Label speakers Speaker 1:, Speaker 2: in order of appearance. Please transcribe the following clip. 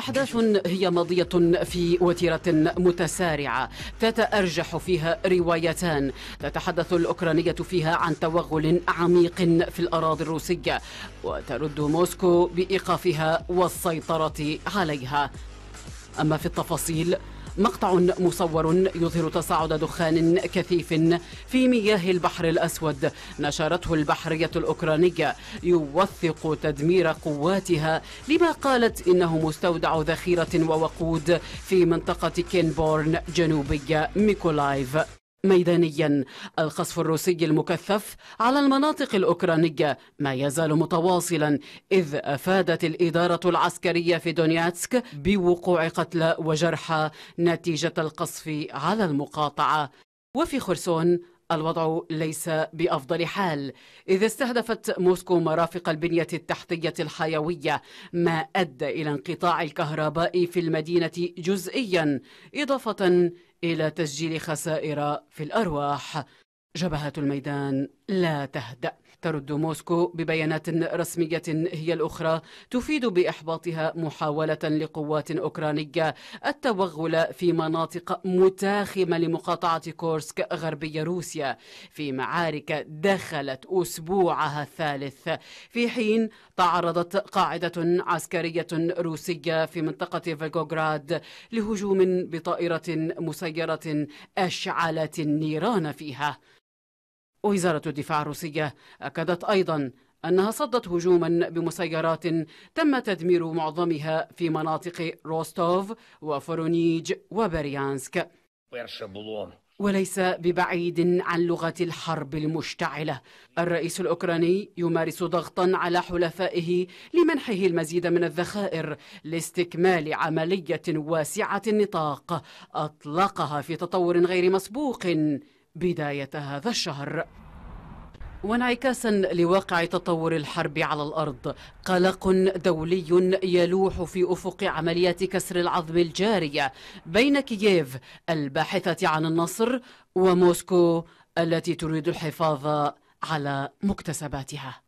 Speaker 1: أحداث هي ماضية في وتيرة متسارعة تتأرجح فيها روايتان تتحدث الأوكرانية فيها عن توغل عميق في الأراضي الروسية وترد موسكو بإيقافها والسيطرة عليها أما في التفاصيل مقطع مصور يظهر تصاعد دخان كثيف في مياه البحر الأسود نشرته البحرية الأوكرانية يوثق تدمير قواتها لما قالت إنه مستودع ذخيرة ووقود في منطقة كينبورن جنوبية ميكولايف ميدانيا القصف الروسي المكثف على المناطق الأوكرانية ما يزال متواصلا إذ أفادت الإدارة العسكرية في دونياتسك بوقوع قتلى وجرحى نتيجة القصف على المقاطعة وفي خرسون الوضع ليس بافضل حال اذ استهدفت موسكو مرافق البنيه التحتيه الحيويه ما ادى الى انقطاع الكهرباء في المدينه جزئيا اضافه إلى تسجيل خسائر في الأرواح جبهات الميدان لا تهدأ ترد موسكو ببيانات رسمية هي الأخرى تفيد بإحباطها محاولة لقوات أوكرانية التوغل في مناطق متاخمة لمقاطعة كورسك غربي روسيا في معارك دخلت أسبوعها الثالث في حين تعرضت قاعدة عسكرية روسية في منطقة فيغوغراد لهجوم بطائرة مسيرة أشعلت النيران فيها وزارة الدفاع الروسية أكدت أيضا أنها صدت هجوما بمسيرات تم تدمير معظمها في مناطق روستوف وفرونيج وبريانسك وليس ببعيد عن لغة الحرب المشتعلة الرئيس الأوكراني يمارس ضغطا على حلفائه لمنحه المزيد من الذخائر لاستكمال عملية واسعة النطاق أطلقها في تطور غير مسبوق بداية هذا الشهر وانعكاسا لواقع تطور الحرب على الارض قلق دولي يلوح في افق عمليات كسر العظم الجاريه بين كييف الباحثه عن النصر وموسكو التي تريد الحفاظ على مكتسباتها